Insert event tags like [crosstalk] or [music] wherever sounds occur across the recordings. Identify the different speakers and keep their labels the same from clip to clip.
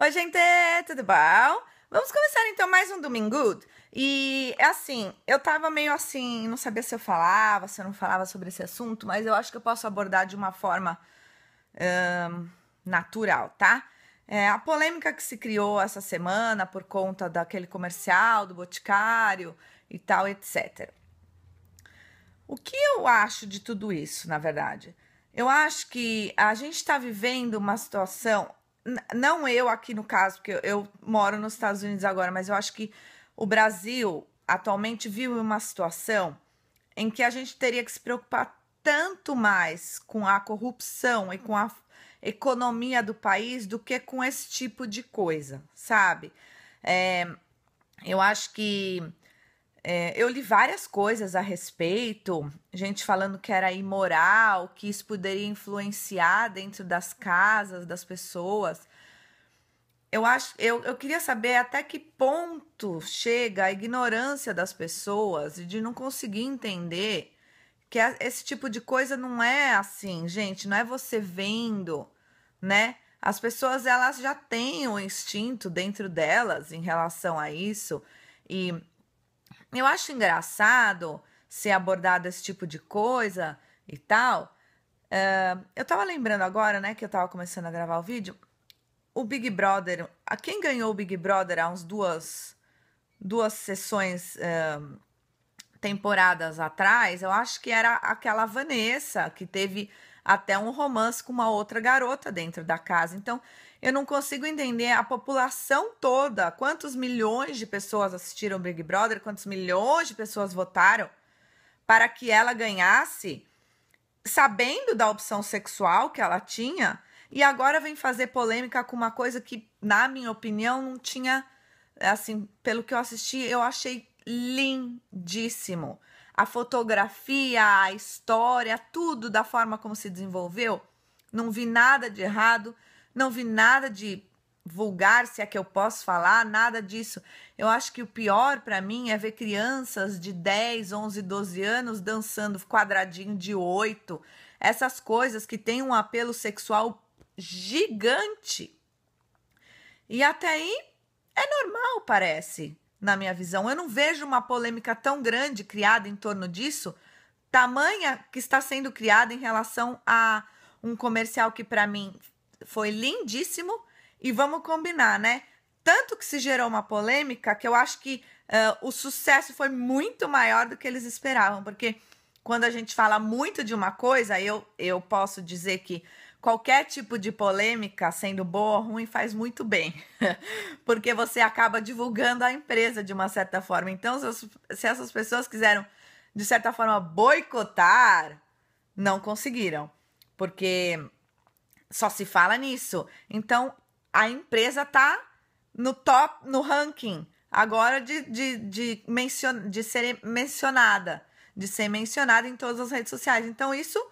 Speaker 1: Oi, gente, tudo bom? Vamos começar então mais um Domingo. E é assim, eu tava meio assim, não sabia se eu falava, se eu não falava sobre esse assunto, mas eu acho que eu posso abordar de uma forma natural, tá? É, a polêmica que se criou essa semana por conta daquele comercial do Boticário e tal, etc. O que eu acho de tudo isso, na verdade? Eu acho que a gente está vivendo uma situação não eu aqui no caso, porque eu, moro nos Estados Unidos agora, mas eu acho que o Brasil atualmente vive uma situação em que a gente teria que se preocupar tanto mais com a corrupção e com a economia do país do que com esse tipo de coisa, sabe? É, eu acho que é, eu li várias coisas a respeito, gente falando que era imoral, que isso poderia influenciar dentro das casas das pessoas. Eu acho, eu, eu queria saber até que ponto chega a ignorância das pessoas de não conseguir entender que esse tipo de coisa não é assim, gente, não é você vendo, né? As pessoas elas já têm um instinto dentro delas em relação a isso e eu acho engraçado ser abordado esse tipo de coisa e tal. Uh, eu tava lembrando agora, né, que eu tava começando a gravar o vídeo. O Big Brother, a quem ganhou o Big Brother há uns duas, duas sessões, uh, temporadas atrás, eu acho que era aquela Vanessa que teve até um romance com uma outra garota dentro da casa. Então, eu não consigo entender a população toda, quantos milhões de pessoas assistiram Big Brother, quantos milhões de pessoas votaram para que ela ganhasse, sabendo da opção sexual que ela tinha, e agora vem fazer polêmica com uma coisa que, na minha opinião, não tinha, assim, pelo que eu assisti, eu achei lindíssimo. A fotografia, a história, tudo da forma como se desenvolveu, não vi nada de errado não vi nada de vulgar, se é que eu posso falar, nada disso. Eu acho que o pior para mim é ver crianças de 10, 11, 12 anos dançando quadradinho de 8, essas coisas que têm um apelo sexual gigante. E até aí é normal, parece, na minha visão. Eu não vejo uma polêmica tão grande criada em torno disso, tamanha que está sendo criada em relação a um comercial que para mim foi lindíssimo e vamos combinar, né? Tanto que se gerou uma polêmica que eu acho que uh, o sucesso foi muito maior do que eles esperavam, porque quando a gente fala muito de uma coisa, eu, eu posso dizer que qualquer tipo de polêmica, sendo boa ou ruim, faz muito bem, [laughs] porque você acaba divulgando a empresa de uma certa forma. Então, se essas pessoas quiseram, de certa forma, boicotar, não conseguiram, porque só se fala nisso. Então, a empresa tá no top, no ranking agora de, de, de, mencion, de ser mencionada, de ser mencionada em todas as redes sociais. Então, isso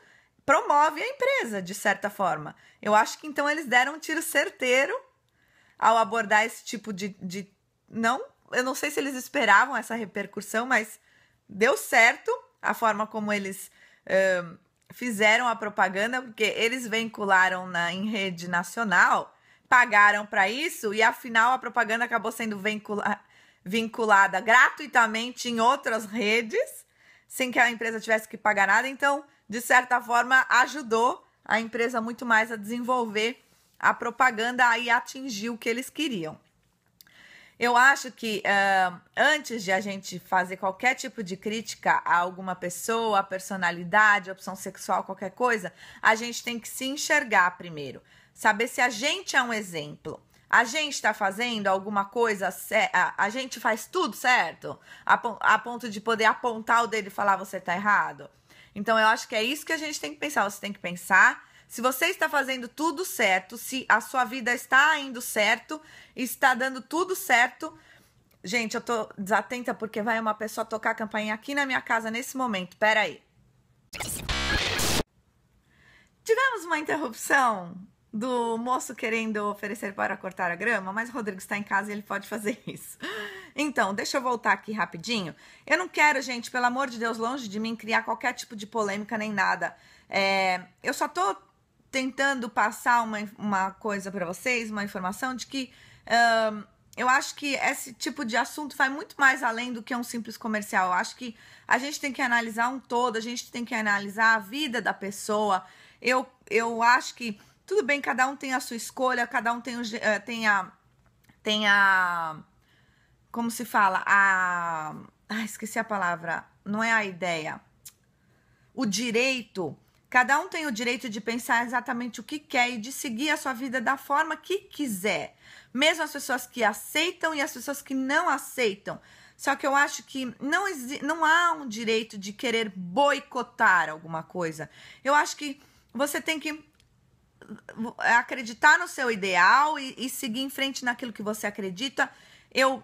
Speaker 1: promove a empresa, de certa forma. Eu acho que então eles deram um tiro certeiro ao abordar esse tipo de. de não, eu não sei se eles esperavam essa repercussão, mas deu certo a forma como eles. Uh, fizeram a propaganda porque eles vincularam na, em rede nacional, pagaram para isso e afinal a propaganda acabou sendo vincula, vinculada gratuitamente em outras redes, sem que a empresa tivesse que pagar nada. Então, de certa forma, ajudou a empresa muito mais a desenvolver a propaganda e atingir o que eles queriam. Eu acho que uh, antes de a gente fazer qualquer tipo de crítica a alguma pessoa, a personalidade, a opção sexual, qualquer coisa, a gente tem que se enxergar primeiro. Saber se a gente é um exemplo. A gente está fazendo alguma coisa, a, a gente faz tudo certo, a, a ponto de poder apontar o dedo e falar você está errado. Então eu acho que é isso que a gente tem que pensar. Você tem que pensar se você está fazendo tudo certo, se a sua vida está indo certo, está dando tudo certo. Gente, eu tô desatenta porque vai uma pessoa tocar a campainha aqui na minha casa nesse momento. Pera aí. Tivemos uma interrupção do moço querendo oferecer para cortar a grama, mas o Rodrigo está em casa e ele pode fazer [laughs] isso. Então, deixa eu voltar aqui rapidinho. Eu não quero, gente, pelo amor de Deus, longe de mim criar qualquer tipo de polêmica nem nada. É, eu só tô tentando passar uma, uma coisa para vocês, uma informação de que eu acho que esse tipo de assunto vai muito mais além do que um simples comercial. Eu acho que a gente tem que analisar um todo, a gente tem que analisar a vida da pessoa. Eu, eu acho que tudo bem, cada um tem a sua escolha, cada um tem, o, eh, tem a. Tem a. Como se fala? A. Ah, esqueci a palavra. Não é a ideia. O direito Cada um tem o direito de pensar exatamente o que quer e de seguir a sua vida da forma que quiser. Mesmo as pessoas que aceitam e as pessoas que não aceitam. Só que eu acho que não, não há um direito de querer boicotar alguma coisa. Eu acho que você tem que eh, acreditar no seu ideal e, e seguir em frente naquilo que você acredita. Eu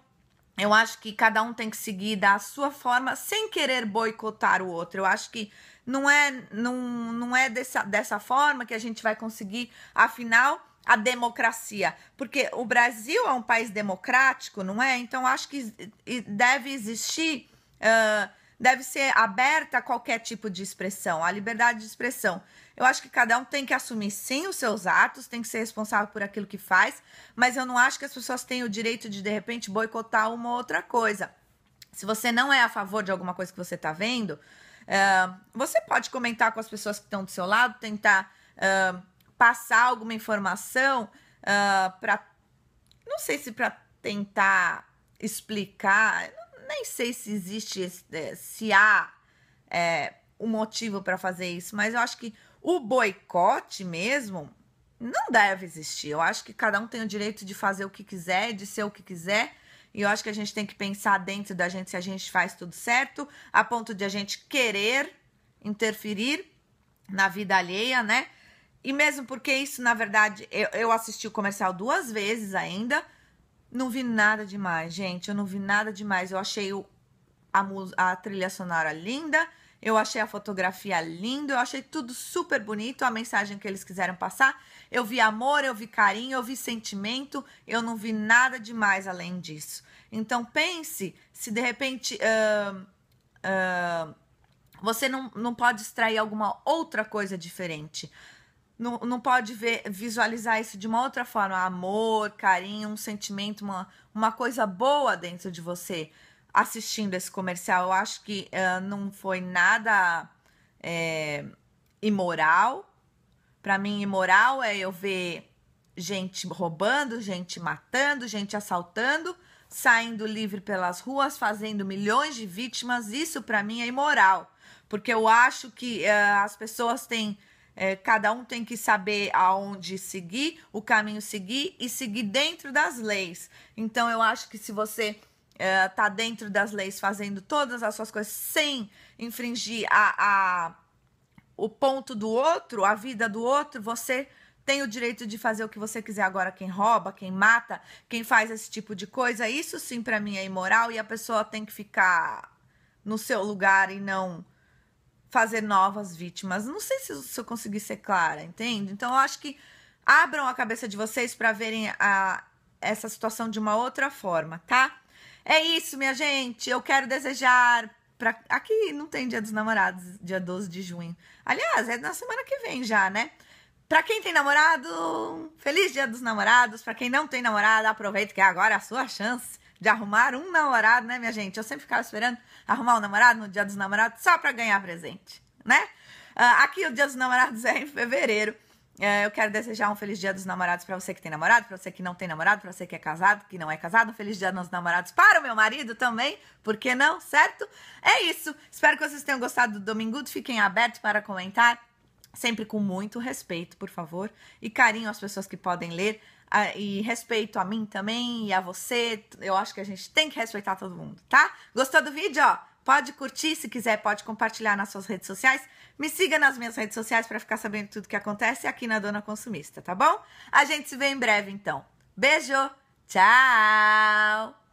Speaker 1: eu acho que cada um tem que seguir da sua forma sem querer boicotar o outro. Eu acho que não é, não, não é dessa, dessa forma que a gente vai conseguir, afinal, a democracia. Porque o Brasil é um país democrático, não é? Então, acho que deve existir. Uh, deve ser aberta a qualquer tipo de expressão, a liberdade de expressão. Eu acho que cada um tem que assumir sim os seus atos, tem que ser responsável por aquilo que faz, mas eu não acho que as pessoas tenham o direito de, de repente, boicotar uma outra coisa. Se você não é a favor de alguma coisa que você está vendo, você pode comentar com as pessoas que estão do seu lado, tentar uh, passar alguma informação uh, para. Não sei se para tentar explicar, nem sei se existe, é, se há é, um motivo para fazer isso, mas eu acho que o boicote mesmo não deve existir. Eu acho que cada um tem o direito de fazer o que quiser, de ser o que quiser e eu acho que a gente tem que pensar dentro da gente se a gente faz tudo certo, a ponto de a gente querer interferir na vida alheia, né? E mesmo porque isso, na verdade, eu, eu assisti o comercial duas vezes ainda, não vi nada demais, gente. Eu não vi nada demais. Eu achei o, a, a trilha sonora linda. Eu achei a fotografia linda, eu achei tudo super bonito, a mensagem que eles quiseram passar. Eu vi amor, eu vi carinho, eu vi sentimento, eu não vi nada demais além disso. Então pense se de repente uh, uh, você não, não pode extrair alguma outra coisa diferente. Não, não pode ver, visualizar isso de uma outra forma. Amor, carinho, um sentimento, uma, uma coisa boa dentro de você assistindo esse comercial, eu acho que uh, não foi nada é, imoral. Para mim, imoral é eu ver gente roubando, gente matando, gente assaltando, saindo livre pelas ruas, fazendo milhões de vítimas. Isso para mim é imoral, porque eu acho que uh, as pessoas têm é, cada um tem que saber aonde seguir, o caminho seguir e seguir dentro das leis. Então eu acho que se você é, tá dentro das leis fazendo todas as suas coisas sem infringir a, a, o ponto do outro, a vida do outro, você tem o direito de fazer o que você quiser agora. Quem rouba, quem mata, quem faz esse tipo de coisa, isso sim para mim é imoral e a pessoa tem que ficar no seu lugar e não fazer novas vítimas. Não sei se, se eu consegui ser clara, entende? Então eu acho que abram a cabeça de vocês para verem a, essa situação de uma outra forma, tá? É isso, minha gente. Eu quero desejar. para Aqui não tem Dia dos Namorados, dia 12 de junho. Aliás, é na semana que vem já, né? Pra quem tem namorado, feliz Dia dos Namorados. Pra quem não tem namorado, aproveita que é agora é a sua chance de arrumar um namorado, né, minha gente? Eu sempre ficava esperando arrumar um namorado no Dia dos Namorados só pra ganhar presente, né? Ah, aqui o Dia dos Namorados é em fevereiro. É, eu quero desejar um feliz dia dos namorados para você que tem namorado, para você que não tem namorado, para você que é casado, que não é casado. Um feliz dia dos namorados para o meu marido também, por que não, certo? É isso. Espero que vocês tenham gostado do domingo. Fiquem abertos para comentar, sempre com muito respeito, por favor, e carinho às pessoas que podem ler. E respeito a mim também e a você. Eu acho que a gente tem que respeitar todo mundo, tá? Gostou do vídeo? Ó? Pode curtir, se quiser, pode compartilhar nas suas redes sociais. Me siga nas minhas redes sociais para ficar sabendo tudo que acontece aqui na Dona Consumista, tá bom? A gente se vê em breve, então. Beijo, tchau!